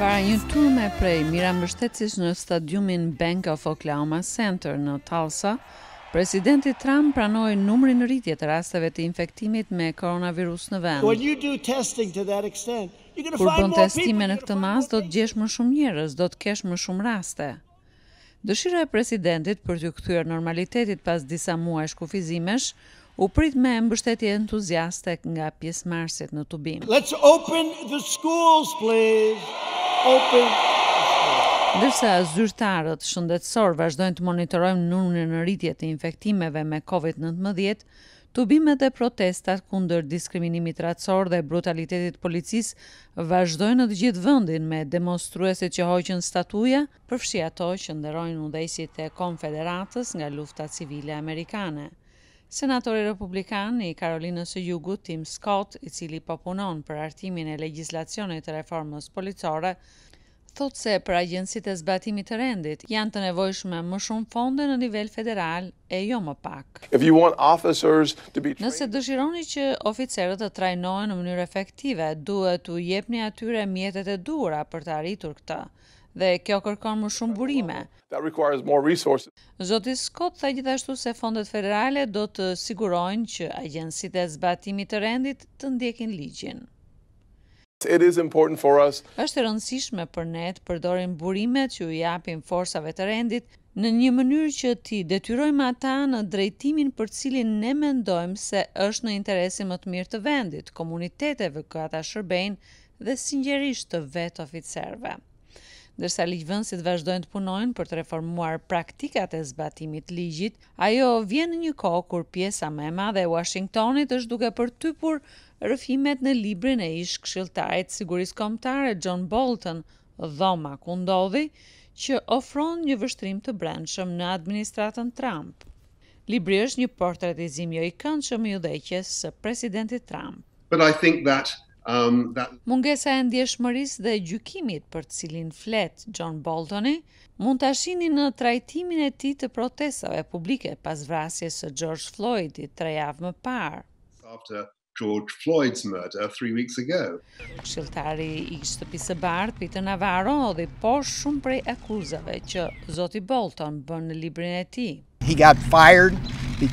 Para një turme prej mira mbështetësis në stadiumin Bank of Oklahoma Center në Tulsa, presidenti Trump pranoi numrin në rritje të rasteve të infektimit me koronavirus në vend. Kur bën testime në këtë mas, do të gjesh më shumë njërës, do të kesh më shumë raste. Dëshira e presidentit për të këthyre normalitetit pas disa muaj shkufizimesh, u prit me mbështetje entuziastek nga pjesë marsit në tubim. Let's open the schools, please! open Ndërsa zyrtarët shëndetësor vazhdojnë të monitorojmë numrin në rritje të infektimeve me COVID-19, tubimet dhe protestat kundër diskriminimit racor dhe brutalitetit policis vazhdojnë në të gjithë vëndin me demonstruesit që hoqën statuja, përfshia to që ndërojnë dhejësit të konfederatës nga lufta civile amerikane. Senatori Republikan i Karolinës së Jugut Tim Scott, i cili po punon për hartimin e legjislacionit të reformës policore, thotë se për agjencitë e zbatimit të rendit janë të nevojshme më shumë fonde në nivel federal e jo më pak. Nëse dëshironi që oficerët të trajnohen në mënyrë efektive, duhet u jepni atyre mjetet e dura për të arritur këta, dhe kjo kërkon më shumë burime. Zotis Scott tha gjithashtu se fondet federale do të sigurojnë që agjensit e zbatimit të rendit të ndjekin ligjin. Është rëndësishme për ne të përdorin burimet që u japin forsave të rendit në një mënyrë që ti detyrojmë ata në drejtimin për cilin ne mendojmë se është në interesin më të mirë të vendit, komuniteteve që ata shërbejnë dhe sinqerisht të vet oficerëve ndërsa ligjvënësit vazhdojnë të punojnë për të reformuar praktikat e zbatimit ligjit, ajo vjen në një kohë kur pjesa më e madhe e Washingtonit është duke përtypur rëfimet në librin e ish këshilltarit sigurisë kombëtare John Bolton, dhoma ku ndodhi, që ofron një vështrim të brendshëm në administratën Trump. Libri është një portretizim jo i këndshëm i udhëheqjes së presidentit Trump. But I think that Um, ehm, that... Mungesa e ndjeshmërisë dhe gjykimit për të cilin flet John Boltoni mund ta shihni në trajtimin e tij të protestave publike pas vrasjes së George Floydit 3 javë më parë. George Floyd's murder weeks ago. i shtëpisë së Bart, Peter Navarro, dhe poshtë shumë prej akuzave që Zoti Bolton bën në librin e tij. He got fired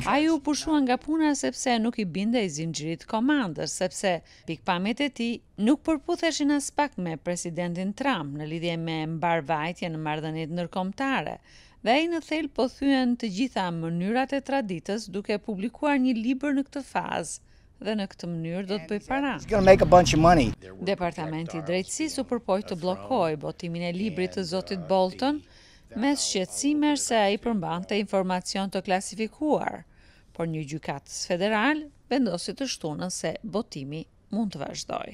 A ju pushua nga puna sepse nuk i binde i zingjirit komandës, sepse pikpamit e ti nuk përputheshin as pak me presidentin Trump në lidhje me mbar vajtje në mardënit nërkomtare, dhe i në thel po thyen të gjitha mënyrat e traditës duke publikuar një liber në këtë fazë, dhe në këtë mënyrë do të bëj para. Departamenti drejtësi u përpoj të blokoj botimin e libri të Zotit Bolton, me shqetsimer se a i përmban të informacion të klasifikuar, por një gjykatës federal vendosit të shtunën se botimi mund të vazhdoj.